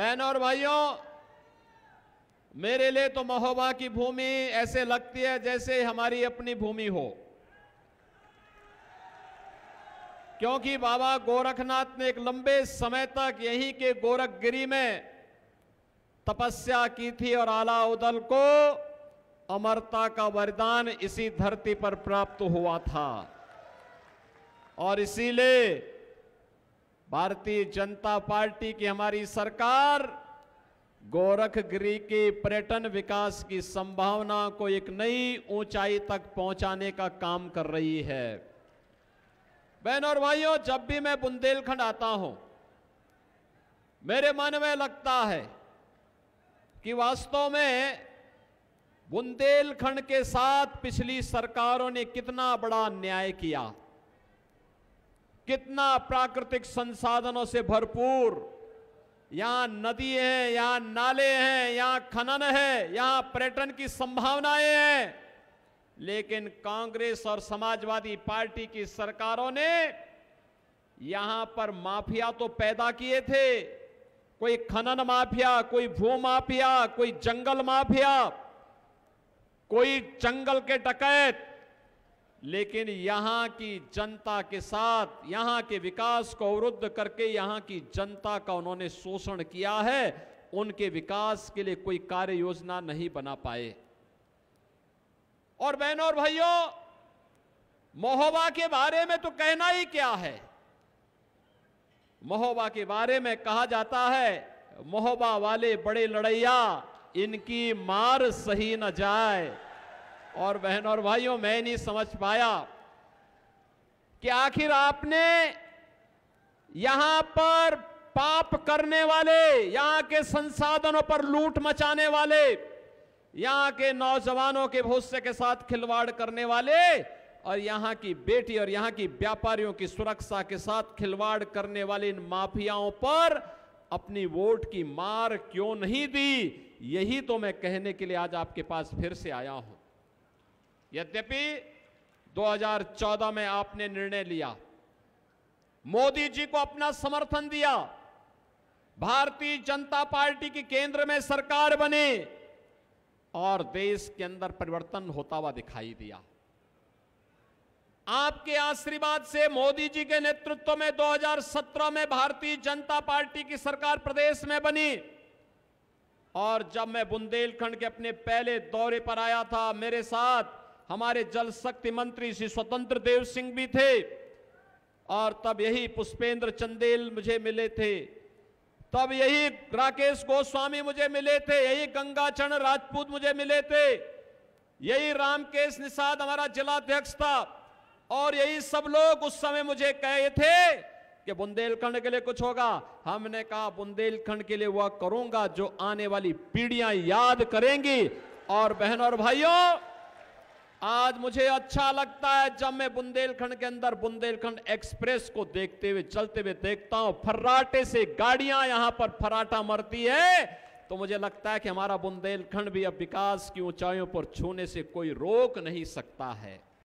बहनों और भाइयों मेरे लिए तो महोबा की भूमि ऐसे लगती है जैसे हमारी अपनी भूमि हो क्योंकि बाबा गोरखनाथ ने एक लंबे समय तक यहीं के गोरखगिरी में तपस्या की थी और आला उदल को अमरता का वरदान इसी धरती पर प्राप्त हुआ था और इसीलिए भारतीय जनता पार्टी की हमारी सरकार गोरखगिरी के पर्यटन विकास की संभावना को एक नई ऊंचाई तक पहुंचाने का काम कर रही है बहन और भाइयों जब भी मैं बुंदेलखंड आता हूं मेरे मन में लगता है कि वास्तव में बुंदेलखंड के साथ पिछली सरकारों ने कितना बड़ा न्याय किया कितना प्राकृतिक संसाधनों से भरपूर यहां नदी है यहां नाले हैं यहां खनन है यहां पर्यटन की संभावनाएं हैं लेकिन कांग्रेस और समाजवादी पार्टी की सरकारों ने यहां पर माफिया तो पैदा किए थे कोई खनन माफिया कोई भू माफिया कोई जंगल माफिया कोई जंगल के डकैत लेकिन यहाँ की जनता के साथ यहाँ के विकास को अवरुद्ध करके यहाँ की जनता का उन्होंने शोषण किया है उनके विकास के लिए कोई कार्य योजना नहीं बना पाए और बहनों और भाइयों महोबा के बारे में तो कहना ही क्या है महोबा के बारे में कहा जाता है महोबा वाले बड़े लड़ैया इनकी मार सही न जाए और बहन और भाइयों मैं नहीं समझ पाया कि आखिर आपने यहां पर पाप करने वाले यहां के संसाधनों पर लूट मचाने वाले यहां के नौजवानों के भविष्य के साथ खिलवाड़ करने वाले और यहां की बेटी और यहां की व्यापारियों की सुरक्षा के साथ खिलवाड़ करने वाले इन माफियाओं पर अपनी वोट की मार क्यों नहीं दी यही तो मैं कहने के लिए आज आपके पास फिर से आया हूं यद्यपि 2014 में आपने निर्णय लिया मोदी जी को अपना समर्थन दिया भारतीय जनता पार्टी की केंद्र में सरकार बने और देश के अंदर परिवर्तन होता हुआ दिखाई दिया आपके आशीर्वाद से मोदी जी के नेतृत्व में 2017 में भारतीय जनता पार्टी की सरकार प्रदेश में बनी और जब मैं बुंदेलखंड के अपने पहले दौरे पर आया था मेरे साथ हमारे जल शक्ति मंत्री श्री स्वतंत्र देव सिंह भी थे और तब यही पुष्पेंद्र चंदेल मुझे मिले थे तब यही राकेश गोस्वामी मुझे मिले थे यही गंगाचरण राजपूत मुझे मिले थे यही रामकेश निषाद हमारा जिलाध्यक्ष था और यही सब लोग उस समय मुझे कहे थे कि बुंदेलखंड के लिए कुछ होगा हमने कहा बुंदेलखंड के लिए वह करूंगा जो आने वाली पीढ़ियां याद करेंगी और बहन और भाइयों आज मुझे अच्छा लगता है जब मैं बुंदेलखंड के अंदर बुंदेलखंड एक्सप्रेस को देखते हुए चलते हुए देखता हूं फर्राटे से गाड़ियां यहां पर फराटा मरती है तो मुझे लगता है कि हमारा बुंदेलखंड भी अब विकास की ऊंचाइयों पर छूने से कोई रोक नहीं सकता है